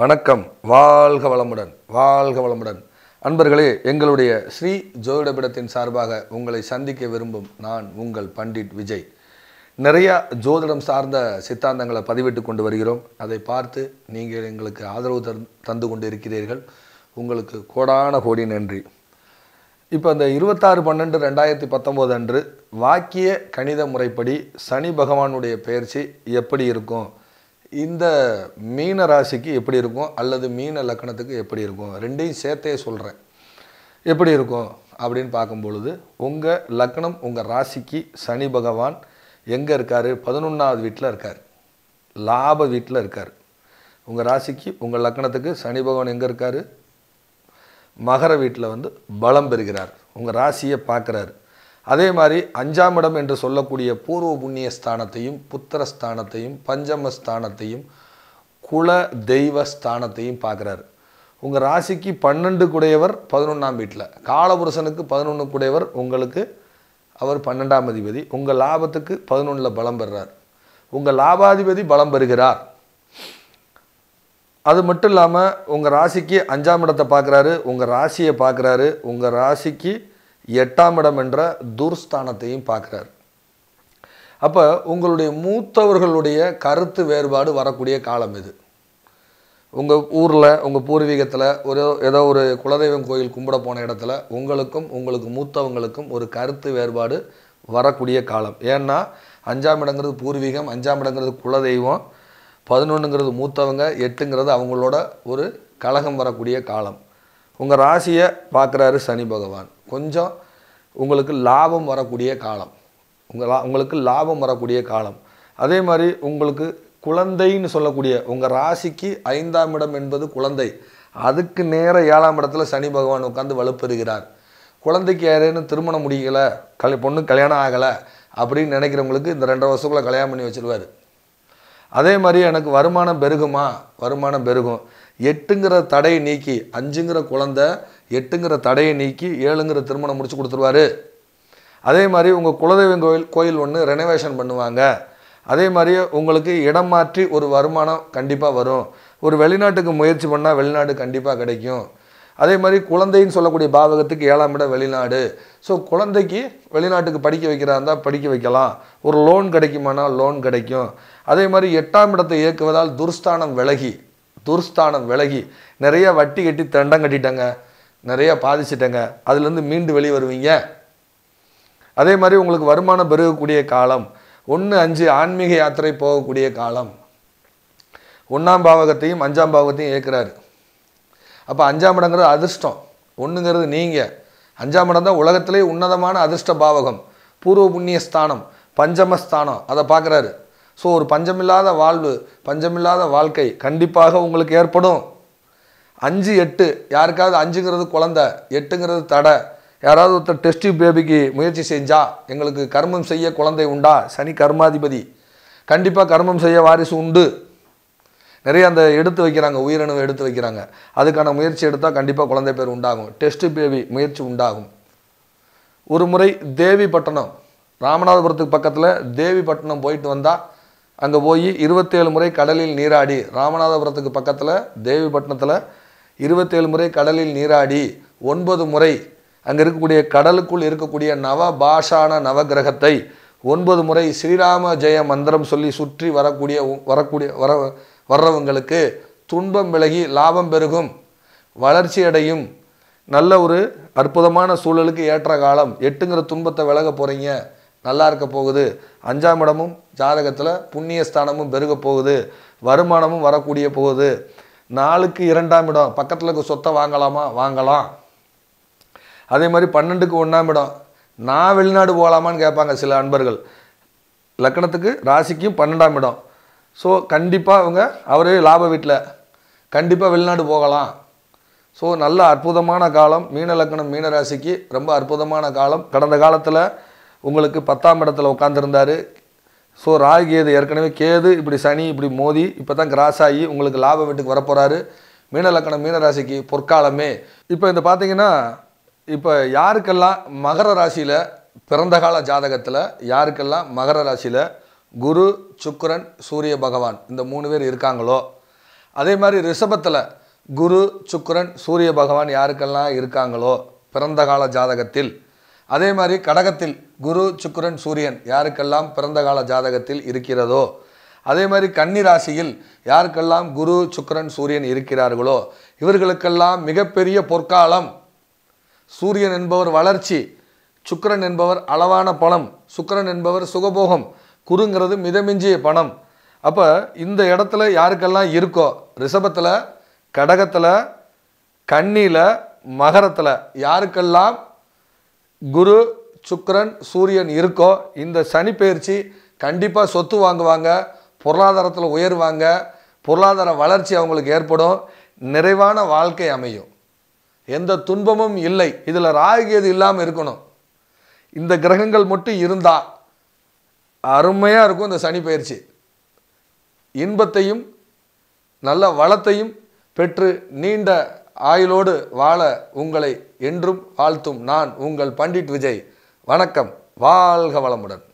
வணக்கம் வாழ்க வளமுடன் வாழ்க வளமுடன் அன்பர்களே எங்களுடைய ஸ்ரீ ஜோதிடபிடத்தின் சார்பாக உங்களை சந்திக்க விரும்பும் நான் உங்கள் பண்டிட் விஜய் நிறையா ஜோதிடம் சார்ந்த சித்தாந்தங்களை பதிவிட்டு கொண்டு வருகிறோம் அதை பார்த்து நீங்கள் எங்களுக்கு ஆதரவு தந்து கொண்டு இருக்கிறீர்கள் உங்களுக்கு கோடான கோடி நன்றி இப்போ அந்த இருபத்தாறு பன்னெண்டு ரெண்டாயிரத்தி பத்தொம்போது அன்று வாக்கிய கணித முறைப்படி சனி பகவானுடைய பயிற்சி எப்படி இருக்கும் இந்த மீன ராசிக்கு எப்படி இருக்கும் அல்லது மீன லக்கணத்துக்கு எப்படி இருக்கும் ரெண்டையும் சேர்த்தே சொல்கிறேன் எப்படி இருக்கும் அப்படின்னு பார்க்கும் பொழுது உங்கள் லக்கணம் உங்கள் ராசிக்கு சனி பகவான் எங்கே இருக்கார் பதினொன்றாவது வீட்டில் இருக்கார் லாப வீட்டில் இருக்கார் உங்கள் ராசிக்கு உங்கள் லக்கணத்துக்கு சனி பகவான் எங்கே இருக்கார் மகர வீட்டில் வந்து பலம் பெறுகிறார் உங்கள் ராசியை பார்க்குறாரு அதே மாதிரி அஞ்சாம் இடம் என்று சொல்லக்கூடிய பூர்வ புண்ணிய ஸ்தானத்தையும் புத்திரஸ்தானத்தையும் பஞ்சமஸ்தானத்தையும் குல தெய்வ ஸ்தானத்தையும் பார்க்குறாரு உங்கள் ராசிக்கு பன்னெண்டு குடையவர் பதினொன்றாம் வீட்டில் காலபுருஷனுக்கு பதினொன்று குடையவர் உங்களுக்கு அவர் பன்னெண்டாம் அதிபதி உங்கள் லாபத்துக்கு பதினொன்றில் பலம் பெறுறார் உங்கள் லாபாதிபதி பலம் பெறுகிறார் அது மட்டும் இல்லாமல் உங்கள் ராசிக்கு அஞ்சாம் இடத்தை பார்க்குறாரு உங்கள் ராசியை பார்க்குறாரு உங்கள் ராசிக்கு எட்டாம் இடம் என்ற துர்ஸ்தானத்தையும் பார்க்குறார் அப்போ உங்களுடைய மூத்தவர்களுடைய கருத்து வேறுபாடு வரக்கூடிய காலம் இது உங்கள் ஊரில் உங்கள் பூர்வீகத்தில் ஒரு ஏதோ ஒரு குலதெய்வம் கோயில் கும்பிட போன இடத்துல உங்களுக்கும் உங்களுக்கு மூத்தவங்களுக்கும் ஒரு கருத்து வேறுபாடு வரக்கூடிய காலம் ஏன்னா அஞ்சாம் இடங்கிறது பூர்வீகம் அஞ்சாம் இடங்கிறது குலதெய்வம் பதினொன்றுங்கிறது மூத்தவங்க எட்டுங்கிறது அவங்களோட ஒரு கழகம் வரக்கூடிய காலம் உங்கள் ராசியை பார்க்குறாரு சனி பகவான் கொஞ்சம் உங்களுக்கு லாபம் வரக்கூடிய காலம் உங்கள் உங்களுக்கு லாபம் வரக்கூடிய காலம் அதே மாதிரி உங்களுக்கு குழந்தைன்னு சொல்லக்கூடிய உங்கள் ராசிக்கு ஐந்தாம் இடம் என்பது குழந்தை அதுக்கு நேர ஏழாம் இடத்துல சனி பகவான் உட்காந்து வலுப்பெறுகிறார் குழந்தைக்கு யாரேன்னு திருமணம் முடியலை கல் பொண்ணு கல்யாணம் ஆகலை அப்படின்னு நினைக்கிறவங்களுக்கு இந்த ரெண்டரை வருஷத்துக்குள்ளே கல்யாணம் பண்ணி வச்சுருவார் அதே மாதிரி எனக்கு வருமானம் பெருகுமா வருமானம் பெருகும் எட்டுங்கிற தடையை நீக்கி அஞ்சுங்கிற குழந்தை எட்டுங்கிற தடையை நீக்கி ஏழுங்கிற திருமணம் முடிச்சு கொடுத்துருவாரு அதே மாதிரி உங்கள் குலதெய்வம் கோயில் கோயில் ஒன்று ரெனோவேஷன் பண்ணுவாங்க அதே மாதிரி உங்களுக்கு இடம் மாற்றி ஒரு வருமானம் கண்டிப்பாக வரும் ஒரு வெளிநாட்டுக்கு முயற்சி பண்ணால் வெளிநாடு கண்டிப்பாக கிடைக்கும் அதே மாதிரி குழந்தைன்னு சொல்லக்கூடிய பாவகத்துக்கு ஏழாம் இடம் வெளிநாடு ஸோ குழந்தைக்கு வெளிநாட்டுக்கு படிக்க வைக்கிறா இருந்தால் படிக்க வைக்கலாம் ஒரு லோன் கிடைக்குமானால் லோன் கிடைக்கும் அதே மாதிரி எட்டாம் இடத்தை இயக்குவதால் துர்ஸ்தானம் விலகி துர்ஸ்தானம் விலகி நிறைய வட்டி கட்டி தண்டம் கட்டிட்டாங்க நிறையா பாதிச்சிட்டேங்க அதுலேருந்து மீண்டு வெளியே வருவீங்க அதே மாதிரி உங்களுக்கு வருமானம் பெருகக்கூடிய காலம் ஒன்று அஞ்சு ஆன்மீக யாத்திரை போகக்கூடிய காலம் ஒன்றாம் பாவகத்தையும் அஞ்சாம் பாவகத்தையும் ஏற்கிறாரு அப்போ அஞ்சாம் இடங்கிறது அதிர்ஷ்டம் ஒன்றுங்கிறது நீங்கள் அஞ்சாம் இடம் தான் உலகத்திலே உன்னதமான அதிர்ஷ்ட பாவகம் பூர்வ புண்ணிய ஸ்தானம் பஞ்சமஸ்தானம் அதை பார்க்குறாரு ஸோ ஒரு பஞ்சமில்லாத வாழ்வு பஞ்சமில்லாத வாழ்க்கை கண்டிப்பாக உங்களுக்கு ஏற்படும் அஞ்சு எட்டு யாருக்காவது அஞ்சுங்கிறது குழந்த எட்டுங்கிறது தடை யாராவது ஒருத்தர் டெஸ்டி பேபிக்கு முயற்சி செஞ்சால் எங்களுக்கு கர்மம் செய்ய குழந்தை உண்டா சனி கர்மாதிபதி கண்டிப்பாக கர்மம் செய்ய வாரிசு உண்டு நிறைய அந்த எடுத்து வைக்கிறாங்க உயிரணுவை எடுத்து வைக்கிறாங்க அதுக்கான முயற்சி எடுத்தால் கண்டிப்பாக குழந்தை பேர் உண்டாகும் டெஸ்ட் பேபி முயற்சி உண்டாகும் ஒரு முறை தேவிப்பட்டினம் ராமநாதபுரத்துக்கு பக்கத்தில் தேவிப்பட்டினம் போயிட்டு வந்தால் அங்கே போய் இருபத்தேழு முறை கடலில் நீராடி ராமநாதபுரத்துக்கு பக்கத்தில் தேவிப்பட்டினத்தில் இருபத்தேழு முறை கடலில் நீராடி ஒன்பது முறை அங்கே இருக்கக்கூடிய கடலுக்குள் இருக்கக்கூடிய நவ பாஷான நவகிரகத்தை ஒன்பது முறை ஸ்ரீராம ஜெய மந்திரம் சொல்லி சுற்றி வரக்கூடிய வரக்கூடிய வர வர்றவங்களுக்கு துன்பம் விலகி லாபம் பெருகும் வளர்ச்சி அடையும் நல்ல ஒரு அற்புதமான சூழலுக்கு ஏற்ற காலம் எட்டுங்கிற துன்பத்தை விலக போகிறீங்க நல்லா இருக்க போகுது அஞ்சாம் இடமும் ஜாதகத்தில் புண்ணியஸ்தானமும் பெருகப் பெருக போகுது வருமானமும் வரக்கூடிய போகுது நாலுக்கு இரண்டாம் இடம் பக்கத்தில் இருக்க சொத்தை வாங்கலாமா வாங்கலாம் அதே மாதிரி பன்னெண்டுக்கு ஒன்றாம் இடம் நான் வெளிநாடு போகலாமான்னு கேட்பாங்க சில அன்பர்கள் லக்கணத்துக்கு ராசிக்கும் பன்னெண்டாம் இடம் ஸோ கண்டிப்பாக அவங்க அவரே லாப வீட்டில் கண்டிப்பாக வெளிநாடு போகலாம் ஸோ நல்ல அற்புதமான காலம் மீன லக்கணம் மீன ராசிக்கு ரொம்ப அற்புதமான காலம் கடந்த காலத்தில் உங்களுக்கு பத்தாம் இடத்துல உட்காந்துருந்தார் ஸோ ராகு கேது ஏற்கனவே கேது இப்படி சனி இப்படி மோதி இப்போ தான் கிராஸ் ஆகி உங்களுக்கு லாப வீட்டுக்கு வரப்போகிறாரு மீனலக்கணம் மீனராசிக்கு பொற்காலமே இப்போ இந்த பார்த்தீங்கன்னா இப்போ யாருக்கெல்லாம் மகர ராசியில் பிறந்த கால ஜாதகத்தில் யாருக்கெல்லாம் மகர ராசியில் குரு சுக்கரன் சூரிய பகவான் இந்த மூணு பேர் இருக்காங்களோ அதே மாதிரி ரிஷபத்தில் குரு சுக்கரன் சூரிய பகவான் யாருக்கெல்லாம் இருக்காங்களோ பிறந்த கால ஜாதகத்தில் அதே மாதிரி கடகத்தில் குரு சுக்கரன் சூரியன் யாருக்கெல்லாம் பிறந்த கால ஜாதகத்தில் இருக்கிறதோ அதே மாதிரி கன்னி ராசியில் யாருக்கெல்லாம் குரு சுக்கரன் சூரியன் இருக்கிறார்களோ இவர்களுக்கெல்லாம் மிகப்பெரிய பொற்காலம் சூரியன் என்பவர் வளர்ச்சி சுக்கரன் என்பவர் அளவான பணம் சுக்கரன் என்பவர் சுகபோகம் குருங்கிறது மிதமிஞ்சிய பணம் அப்போ இந்த இடத்துல யாருக்கெல்லாம் இருக்கோ ரிஷபத்தில் கடகத்தில் கண்ணியில் மகரத்தில் யாருக்கெல்லாம் குரு சுக்கரன் சூரியன் இருக்கோ இந்த சனி பயிற்சி கண்டிப்பாக சொத்து வாங்குவாங்க பொருளாதாரத்தில் உயர்வாங்க பொருளாதார வளர்ச்சி அவங்களுக்கு ஏற்படும் நிறைவான வாழ்க்கை அமையும் எந்த துன்பமும் இல்லை இதில் ராகியது இல்லாமல் இருக்கணும் இந்த கிரகங்கள் மட்டும் இருந்தால் அருமையாக இருக்கும் இந்த சனி பயிற்சி இன்பத்தையும் நல்ல வளத்தையும் பெற்று நீண்ட ஆயுளோடு வாழ உங்களை என்றும் வாழ்த்தும் நான் உங்கள் பண்டிட் விஜய் வணக்கம் வாழ்க வளமுடன்